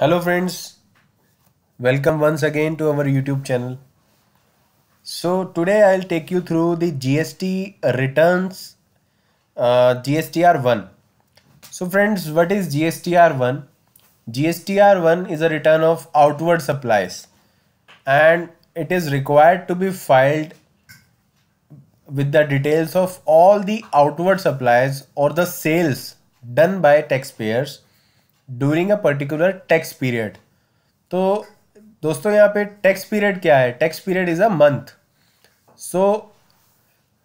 hello friends welcome once again to our youtube channel so today i'll take you through the gst returns uh, gstr1 so friends what is gstr1 gstr1 is a return of outward supplies and it is required to be filed with the details of all the outward supplies or the sales done by taxpayers during a particular tax period तो दोस्तों यहाँ पे tax period क्या है tax period is a month so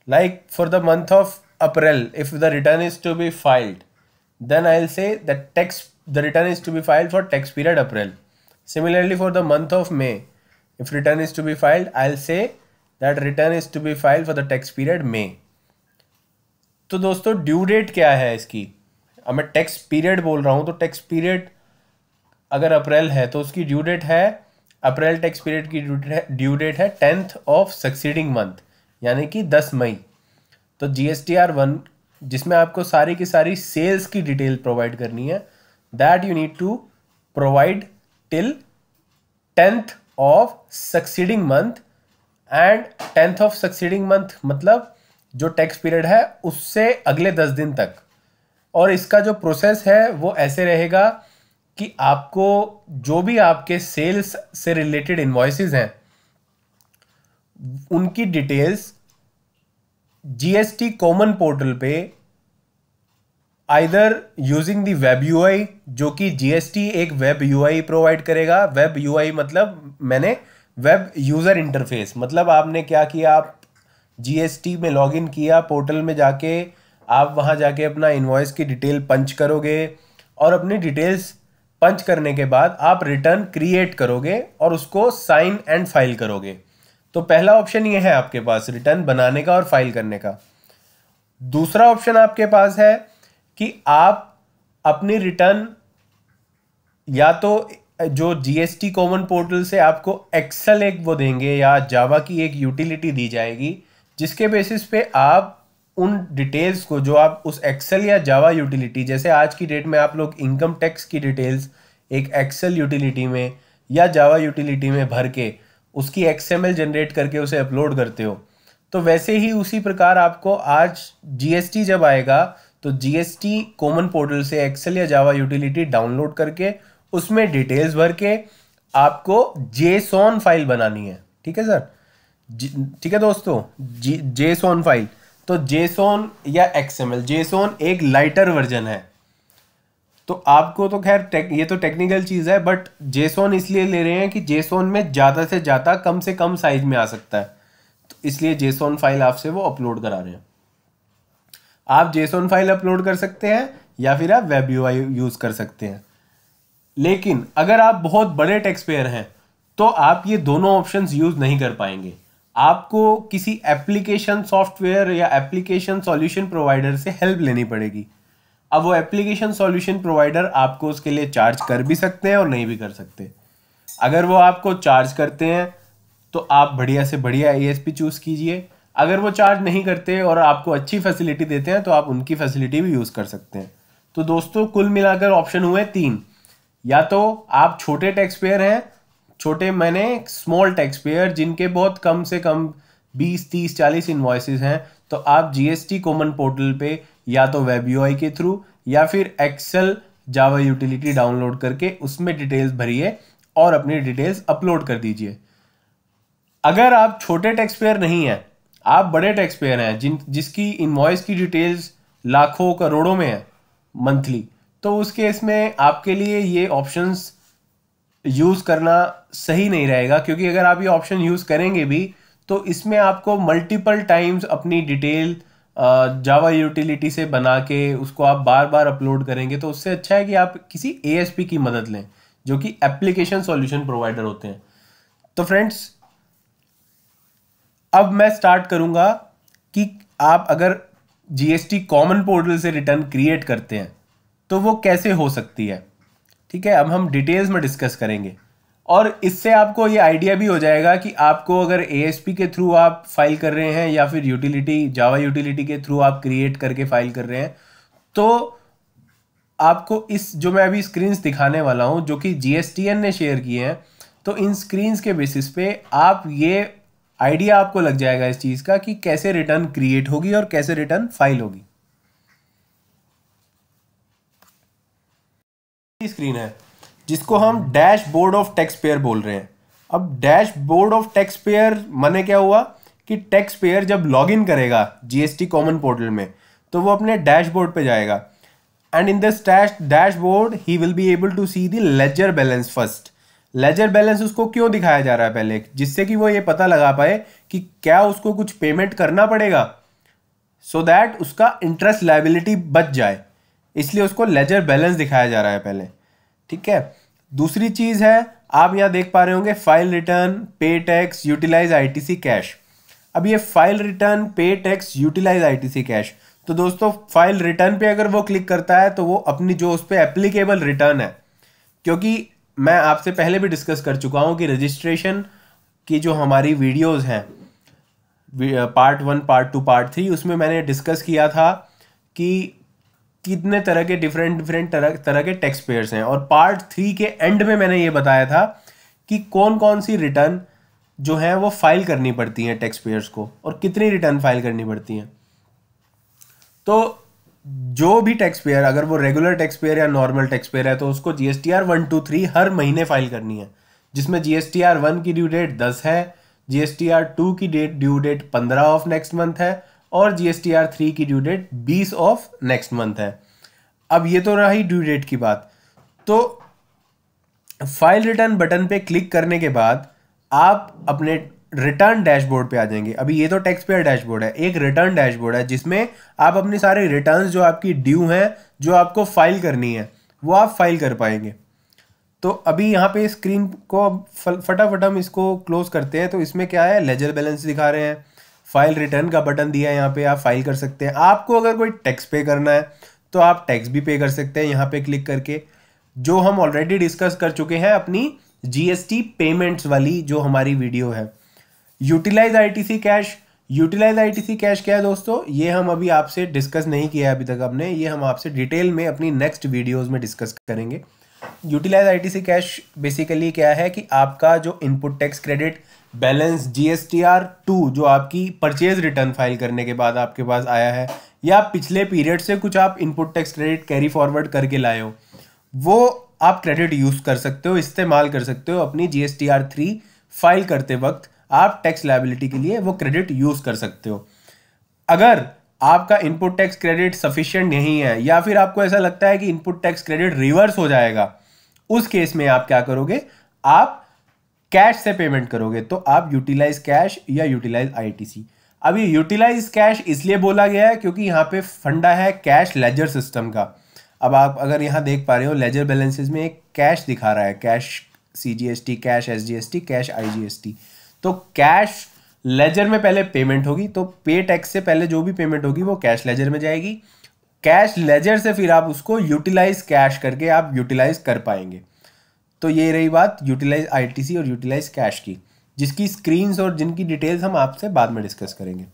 like for the month of April if the return is to be filed then I say the tax the return is to be filed for tax period April similarly for the month of May if return is to be filed I say that return is to be filed for the tax period May तो दोस्तों due date क्या है इसकी अब मैं tax period बोल रहा हूँ तो टैक्स पीरियड अगर अप्रैल है तो उसकी ड्यू डेट है अप्रैल टैक्स पीरियड की ड्यू डेट है टेंथ ऑफ सक्सीडिंग मंथ यानी कि दस मई तो G S T R one जिसमें आपको सारी की सारी सेल्स की डिटेल प्रोवाइड करनी है that you need to provide till tenth of succeeding month and tenth of succeeding month मतलब जो टैक्स पीरियड है उससे अगले दस दिन तक और इसका जो प्रोसेस है वो ऐसे रहेगा कि आपको जो भी आपके सेल्स से रिलेटेड इन्वाइसिस हैं उनकी डिटेल्स जीएसटी कॉमन पोर्टल पे either using the web UI जो कि जीएसटी एक वेब यू प्रोवाइड करेगा वेब यू मतलब मैंने वेब यूज़र इंटरफेस मतलब आपने क्या किया आप जीएसटी में लॉगिन किया पोर्टल में जाके आप वहाँ जाके अपना इन्वॉइस की डिटेल पंच करोगे और अपनी डिटेल्स पंच करने के बाद आप रिटर्न क्रिएट करोगे और उसको साइन एंड फाइल करोगे तो पहला ऑप्शन ये है आपके पास रिटर्न बनाने का और फाइल करने का दूसरा ऑप्शन आपके पास है कि आप अपनी रिटर्न या तो जो जीएसटी कॉमन पोर्टल से आपको एक्सेल एक वो देंगे या जावा की एक यूटिलिटी दी जाएगी जिसके बेसिस पे आप उन डिटेल्स को जो आप उस एक्सेल या जावा यूटिलिटी जैसे आज की डेट में आप लोग इनकम टैक्स की डिटेल्स एक एक्सेल यूटिलिटी में या जावा यूटिलिटी में भर के उसकी एक्सएमएल जनरेट करके उसे अपलोड करते हो तो वैसे ही उसी प्रकार आपको आज जीएसटी जब आएगा तो जीएसटी कॉमन पोर्टल से एक्सेल या जावा यूटिलिटी डाउनलोड करके उसमें डिटेल्स भर के आपको जेसॉन फाइल बनानी है ठीक है सर ठीक है दोस्तों जे जेसॉन फाइल तो जेसोन या एक्सएमएल जेसोन एक लाइटर वर्जन है तो आपको तो खैर ये तो टेक्निकल चीज़ है बट जेसोन इसलिए ले रहे हैं कि जेसोन में ज़्यादा से ज़्यादा कम से कम साइज में आ सकता है तो इसलिए जेसोन फाइल आपसे वो अपलोड करा रहे हैं आप जेसोन फाइल अपलोड कर सकते हैं या फिर आप वेब यू यूज़ कर सकते हैं लेकिन अगर आप बहुत बड़े टैक्स पेयर हैं तो आप ये दोनों ऑप्शंस यूज़ नहीं कर पाएंगे आपको किसी एप्लीकेशन सॉफ्टवेयर या एप्लीकेशन सॉल्यूशन प्रोवाइडर से हेल्प लेनी पड़ेगी अब वो एप्लीकेशन सॉल्यूशन प्रोवाइडर आपको उसके लिए चार्ज कर भी सकते हैं और नहीं भी कर सकते अगर वो आपको चार्ज करते हैं तो आप बढ़िया से बढ़िया आई चूज़ कीजिए अगर वो चार्ज नहीं करते और आपको अच्छी फैसिलिटी देते हैं तो आप उनकी फैसिलिटी भी यूज़ कर सकते हैं तो दोस्तों कुल मिलाकर ऑप्शन हुए तीन या तो आप छोटे टैक्स पेयर हैं छोटे मैंने स्मॉल टैक्स पेयर जिनके बहुत कम से कम 20 30 40 इन्वॉइसेस हैं तो आप जीएसटी कॉमन पोर्टल पे या तो वेब आई के थ्रू या फिर एक्सेल जावा यूटिलिटी डाउनलोड करके उसमें डिटेल्स भरिए और अपनी डिटेल्स अपलोड कर दीजिए अगर आप छोटे टैक्स पेयर नहीं हैं आप बड़े टैक्स पेयर हैं जिन जिसकी इन्वॉइस की डिटेल्स लाखों करोड़ों में है मंथली तो उस केस में आपके लिए ये ऑप्शंस यूज़ करना सही नहीं रहेगा क्योंकि अगर आप ये ऑप्शन यूज़ करेंगे भी तो इसमें आपको मल्टीपल टाइम्स अपनी डिटेल जावा यूटिलिटी से बना के उसको आप बार बार अपलोड करेंगे तो उससे अच्छा है कि आप किसी ए की मदद लें जो कि एप्लीकेशन सॉल्यूशन प्रोवाइडर होते हैं तो फ्रेंड्स अब मैं स्टार्ट करूंगा कि आप अगर जीएसटी कॉमन पोर्टल से रिटर्न क्रिएट करते हैं तो वो कैसे हो सकती है ठीक है अब हम डिटेल्स में डिस्कस करेंगे और इससे आपको ये आइडिया भी हो जाएगा कि आपको अगर ए के थ्रू आप फाइल कर रहे हैं या फिर यूटिलिटी जावा यूटिलिटी के थ्रू आप क्रिएट करके फाइल कर रहे हैं तो आपको इस जो मैं अभी स्क्रीन्स दिखाने वाला हूँ जो कि जी ने शेयर किए हैं तो इन स्क्रीन्स के बेसिस पे आप ये आइडिया आपको लग जाएगा इस चीज़ का कि कैसे रिटर्न क्रिएट होगी और कैसे रिटर्न फाइल होगी स्क्रीन है जिसको हम dashboard of taxpayer बोल रहे हैं अब dashboard of taxpayer मैंने क्या हुआ कि टैक्स पेयर जब लॉगिन करेगा जीएसटी कॉमन पोर्टल में तो वो अपने डैशबोर्ड पे जाएगा and in this dashboard he will be able to see the ledger balance first ledger balance उसको क्यों दिखाया जा रहा है पहले जिससे कि वो ये पता लगा पाए कि क्या उसको कुछ पेमेंट करना पड़ेगा सो so दैट उसका इंटरेस्ट लाइबिलिटी बच जाए इसलिए उसको लेजर बैलेंस दिखाया जा रहा है पहले ठीक है दूसरी चीज़ है आप यहाँ देख पा रहे होंगे file return pay tax utilise ITC cash अब ये file return pay tax utilise ITC cash तो दोस्तों फाइल रिटर्न पे अगर वो क्लिक करता है तो वो अपनी जो उस पर एप्लीकेबल रिटर्न है क्योंकि मैं आपसे पहले भी डिस्कस कर चुका हूँ कि रजिस्ट्रेशन की जो हमारी वीडियोज़ हैं part one part two part three उसमें मैंने डिस्कस किया था कि कितने तरह के डिफरेंट डिफरेंट तरह तरह के टैक्स पेयर्स हैं और पार्ट थ्री के एंड में मैंने ये बताया था कि कौन कौन सी रिटर्न जो है वो फाइल करनी पड़ती हैं टैक्स पेयर्स को और कितनी रिटर्न फाइल करनी पड़ती हैं तो जो भी टैक्स पेयर अगर वो रेगुलर टैक्स पेयर या नॉर्मल टैक्स पेयर है तो उसको G S T R one two three हर महीने फाइल करनी है जिसमें G S T R one की ड्यू डेट दस है G S T R two की डेट ड्यू डेट पंद्रह ऑफ नेक्स्ट मंथ है और G S T R three की ड्यू डेट बीस ऑफ नेक्स्ट मंथ है अब ये तो रही ड्यू डेट की बात तो फाइल रिटर्न बटन पे क्लिक करने के बाद आप अपने रिटर्न डैशबोर्ड पे आ जाएंगे अभी ये तो टैक्स पेयर डैशबोर्ड है एक रिटर्न डैशबोर्ड है जिसमें आप अपने सारे रिटर्न जो आपकी ड्यू हैं जो आपको फाइल करनी है वो आप फाइल कर पाएंगे तो अभी यहाँ पे स्क्रीन को फटाफट हम इसको क्लोज करते हैं तो इसमें क्या है लेजर बैलेंस दिखा रहे हैं फाइल रिटर्न का बटन दिया है यहाँ पे आप फाइल कर सकते हैं आपको अगर कोई टैक्स पे करना है तो आप टैक्स भी पे कर सकते हैं यहाँ पे क्लिक करके जो हम ऑलरेडी डिस्कस कर चुके हैं अपनी जीएसटी पेमेंट्स वाली जो हमारी वीडियो है utilise ITC cash utilise ITC cash क्या है दोस्तों ये हम अभी आपसे डिस्कस नहीं किया है अभी तक हमने ये हम आपसे डिटेल में अपनी नेक्स्ट वीडियोज में डिस्कस करेंगे यूटिलाइज आईटीसी कैश बेसिकली क्या है कि आपका जो input tax credit balance GSTR two जो आपकी परचेज रिटर्न फाइल करने के बाद आपके पास आया है या पिछले पीरियड से कुछ आप input tax credit carry forward करके लाए हो वो आप क्रेडिट यूज़ कर सकते हो इस्तेमाल कर सकते हो अपनी G S T R three file करते वक्त आप टैक्स लाइबिलिटी के लिए वो क्रेडिट यूज़ कर सकते हो अगर आपका इनपुट टैक्स क्रेडिट सफिशियंट नहीं है या फिर आपको ऐसा लगता है कि इनपुट टैक्स क्रेडिट रिवर्स हो जाएगा उस केस में आप क्या करोगे आप कैश से पेमेंट करोगे तो आप यूटिलाइज कैश या यूटिलाइज आईटीसी अब ये यूटिलाइज कैश इसलिए बोला गया है क्योंकि यहाँ पे फंडा है कैश लेजर सिस्टम का अब आप अगर यहाँ देख पा रहे हो लेजर बैलेंसेज में एक कैश दिखा रहा है cash C G S T cash S G S T cash I G S T तो कैश लेजर में पहले पेमेंट होगी तो पे टैक्स से पहले जो भी पेमेंट होगी वो कैश लेजर में जाएगी कैश लेजर से फिर आप उसको यूटिलाइज कैश करके आप यूटिलाइज कर पाएंगे तो ये रही बात यूटिलाइज आईटीसी और यूटिलाइज कैश की जिसकी स्क्रीन और जिनकी डिटेल्स हम आपसे बाद में डिस्कस करेंगे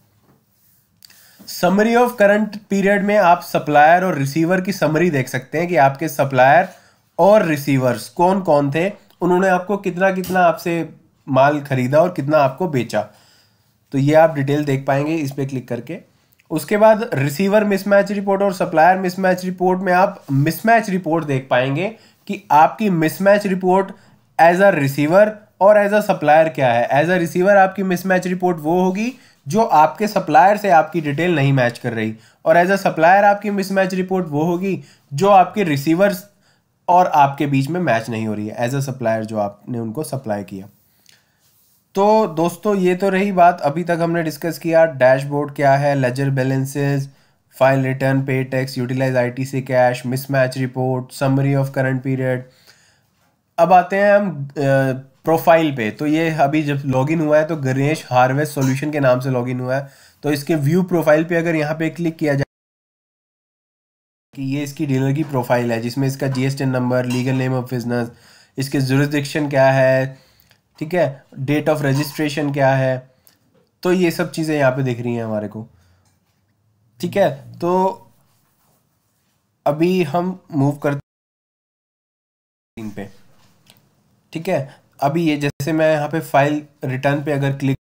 समरी ऑफ करंट पीरियड में आप सप्लायर और रिसीवर की समरी देख सकते हैं कि आपके सप्लायर और रिसीवर्स कौन कौन थे उन्होंने आपको कितना कितना आपसे माल खरीदा और कितना आपको बेचा तो ये आप डिटेल देख पाएंगे इस पर क्लिक करके उसके बाद रिसीवर मिसमैच रिपोर्ट और सप्लायर मिसमैच रिपोर्ट में आप मिसमैच रिपोर्ट देख पाएंगे कि आपकी mismatch report as a receiver और एज अ सप्लायर क्या है एज अ रिसीवर आपकी मिसमैच रिपोर्ट वो होगी जो आपके सप्लायर से आपकी डिटेल नहीं मैच कर रही और एज अ सप्लायर आपकी मिसमैच रिपोर्ट वो होगी जो आपके रिसीवर और आपके बीच में मैच नहीं हो रही है एज अ सप्लायर जो आपने उनको सप्लाई किया तो दोस्तों ये तो रही बात अभी तक हमने डिस्कस किया डैशबोर्ड क्या है ledger balances file return pay tax utilise IT cash mismatch report summary of current period अब आते हैं हम प्रोफाइल पे तो ये अभी जब लॉगिन हुआ है तो गणेश हार्वेस्ट सॉल्यूशन के नाम से लॉगिन हुआ है तो इसके व्यू प्रोफाइल पे अगर यहाँ पे क्लिक किया जाए कि ये इसकी डीलर की प्रोफाइल है जिसमें इसका GST number legal name of business इसके जुरिस्डिक्शन क्या है ठीक है डेट ऑफ रजिस्ट्रेशन क्या है तो ये सब चीज़ें यहाँ पे दिख रही हैं हमारे को ठीक है तो अभी हम मूव करते स्क्रीन पे ठीक है अभी ये जैसे मैं यहाँ पे फाइल रिटर्न पे अगर क्लिक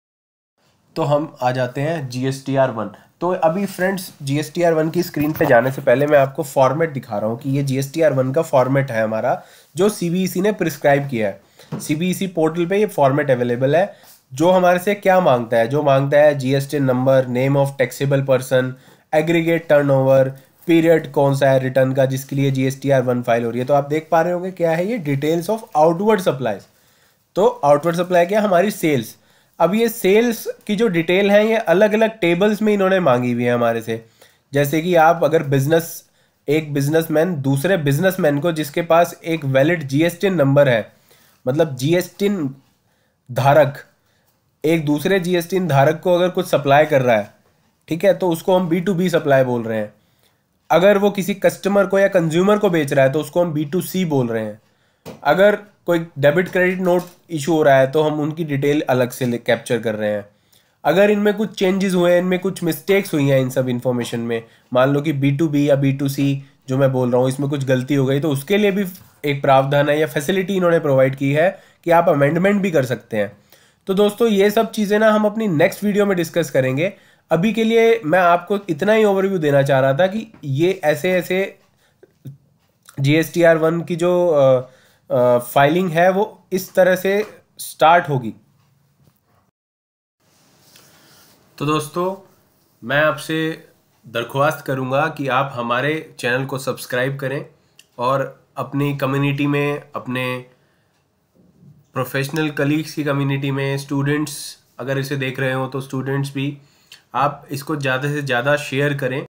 तो हम आ जाते हैं G S T R one तो अभी friends G S T R one की स्क्रीन पे जाने से पहले मैं आपको फॉर्मेट दिखा रहा हूँ कि ये G S T R one का फॉर्मेट है हमारा जो सी बी ई सी ने प्रिस्क्राइब किया है सी बी ई सी पोर्टल पे ये फॉर्मेट अवेलेबल है जो हमारे से क्या मांगता है जो मांगता है G S T number name of taxable person aggregate turnover period कौन सा है रिटर्न का जिसके लिए आर वन फाइल हो रही है तो आप देख पा रहे होंगे क्या है ये डिटेल्स ऑफ आउटवर्ड सप्लाईज तो आउटवर्ड सप्लाई क्या हमारी सेल्स अब ये सेल्स की जो डिटेल है ये अलग अलग टेबल्स में इन्होंने मांगी हुई है हमारे से जैसे कि आप अगर बिजनेस एक बिजनेसमैन दूसरे बिजनेसमैन को जिसके पास एक वैलिड जीएसटी नंबर है मतलब जीएसटी धारक एक दूसरे जीएसटी धारक को अगर कुछ सप्लाई कर रहा है ठीक है तो उसको हम बी टू बी सप्लाई बोल रहे हैं अगर वो किसी कस्टमर को या कंज्यूमर को बेच रहा है तो उसको हम बी टू सी बोल रहे हैं अगर कोई डेबिट क्रेडिट नोट इशू हो रहा है तो हम उनकी डिटेल अलग से कैप्चर कर रहे हैं अगर इनमें कुछ चेंजेस हुए हैं इनमें कुछ मिस्टेक्स हुई हैं इन सब इन्फॉर्मेशन में मान लो कि बी टू बी या बी टू सी जो मैं बोल रहा हूँ इसमें कुछ गलती हो गई तो उसके लिए भी एक प्रावधान है या फैसिलिटी इन्होंने प्रोवाइड की है कि आप अमेंडमेंट भी कर सकते हैं तो दोस्तों ये सब चीज़ें ना हम अपनी नेक्स्ट वीडियो में डिस्कस करेंगे अभी के लिए मैं आपको इतना ही ओवरव्यू देना चाह रहा था कि ये ऐसे ऐसे G S T R one की जो फाइलिंग है वो इस तरह से स्टार्ट होगी तो दोस्तों मैं आपसे दरख्वास्त करूंगा कि आप हमारे चैनल को सब्सक्राइब करें और अपनी कम्युनिटी में अपने प्रोफेशनल कलीग्स की कम्युनिटी में स्टूडेंट्स अगर इसे देख रहे हो तो स्टूडेंट्स भी आप इसको ज़्यादा से ज़्यादा शेयर करें